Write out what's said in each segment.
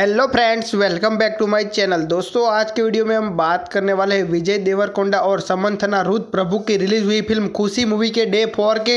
hello friends welcome back to my channel दोस्तों आज के वीडियो में हम बात करने वाले हैं विजय देवरकोंडा और समंथना रुद प्रभु की रिलीज हुई फिल्म खुशी मूवी के डे फोर के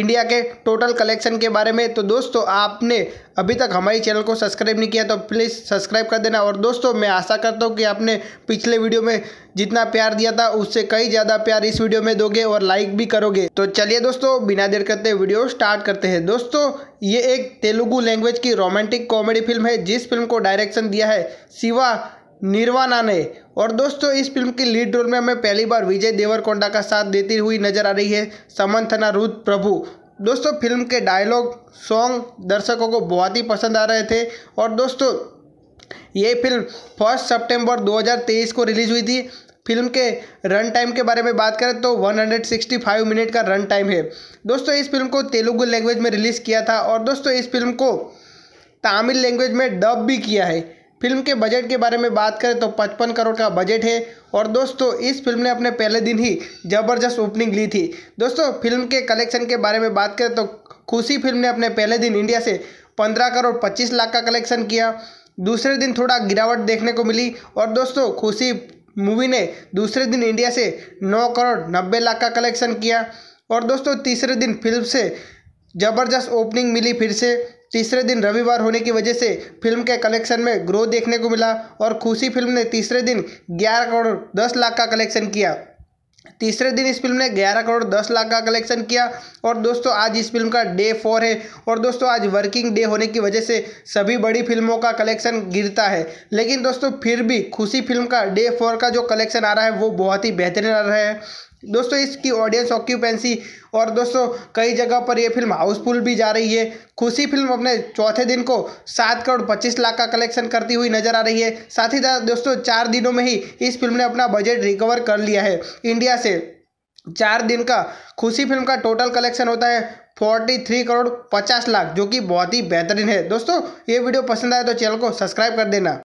इंडिया के टोटल कलेक्शन के बारे में तो दोस्तों आपने अभी तक हमारे चैनल को सब्सक्राइब नहीं किया तो प्लीज़ सब्सक्राइब कर देना और दोस्तों मैं आशा करता हूँ कि आपने पिछले वीडियो में जितना प्यार दिया था उससे कई ज़्यादा प्यार इस वीडियो में दोगे और लाइक भी करोगे तो चलिए दोस्तों बिना देर करते वीडियो स्टार्ट करते हैं दोस्तों ये एक तेलुगु लैंग्वेज की रोमांटिक कॉमेडी फिल्म है जिस फिल्म को डायरेक्शन दिया है शिवा निर्वाणा ने और दोस्तों इस फिल्म की लीड रोल में हमें पहली बार विजय देवरकोंडा का साथ देती हुई नजर आ रही है समंथना रुद प्रभु दोस्तों फिल्म के डायलॉग सॉन्ग दर्शकों को बहुत ही पसंद आ रहे थे और दोस्तों ये फिल्म फर्स्ट सितंबर 2023 को रिलीज़ हुई थी फिल्म के रन टाइम के बारे में बात करें तो 165 मिनट का रन टाइम है दोस्तों इस फिल्म को तेलुगु लैंग्वेज में रिलीज़ किया था और दोस्तों इस फिल्म को तमिल लैंग्वेज में डब भी किया है फिल्म के बजट के बारे में बात करें तो 55 करोड़ का बजट है और दोस्तों इस फिल्म ने अपने पहले दिन ही ज़बरदस्त ओपनिंग ली थी दोस्तों फिल्म के कलेक्शन के बारे में बात करें तो खुशी फिल्म ने अपने पहले दिन इंडिया से 15 करोड़ 25 लाख का कलेक्शन किया दूसरे दिन थोड़ा गिरावट देखने को मिली और दोस्तों खुशी मूवी ने दूसरे दिन इंडिया से 9 करोड़ 90 लाख का कलेक्शन किया और दोस्तों तीसरे दिन फिल्म से ज़बरदस्त ओपनिंग मिली फिर से तीसरे दिन रविवार होने की वजह से फिल्म के कलेक्शन में ग्रोथ देखने को मिला और खुशी फिल्म ने तीसरे दिन ग्यारह करोड़ दस लाख का कलेक्शन किया तीसरे दिन इस फिल्म ने 11 करोड़ 10 लाख का कलेक्शन किया और दोस्तों आज इस फिल्म का डे फोर है और दोस्तों आज वर्किंग डे होने की वजह से सभी बड़ी फिल्मों का कलेक्शन गिरता है लेकिन दोस्तों फिर भी खुशी फिल्म का डे फोर का जो कलेक्शन आ रहा है वो बहुत ही बेहतरीन आ रहा है दोस्तों इसकी ऑडियंस ऑक्यूपेंसी और दोस्तों कई जगह पर ये फिल्म हाउसफुल भी जा रही है खुशी फिल्म अपने चौथे दिन को सात करोड़ पच्चीस लाख का कलेक्शन करती हुई नजर आ रही है साथ ही साथ दोस्तों चार दिनों में ही इस फिल्म ने अपना बजट रिकवर कर लिया है इंडिया से चार दिन का खुशी फिल्म का टोटल कलेक्शन होता है फोर्टी थ्री करोड़ पचास लाख जो कि बहुत ही बेहतरीन है दोस्तों ये वीडियो पसंद आए तो चैनल को सब्सक्राइब कर देना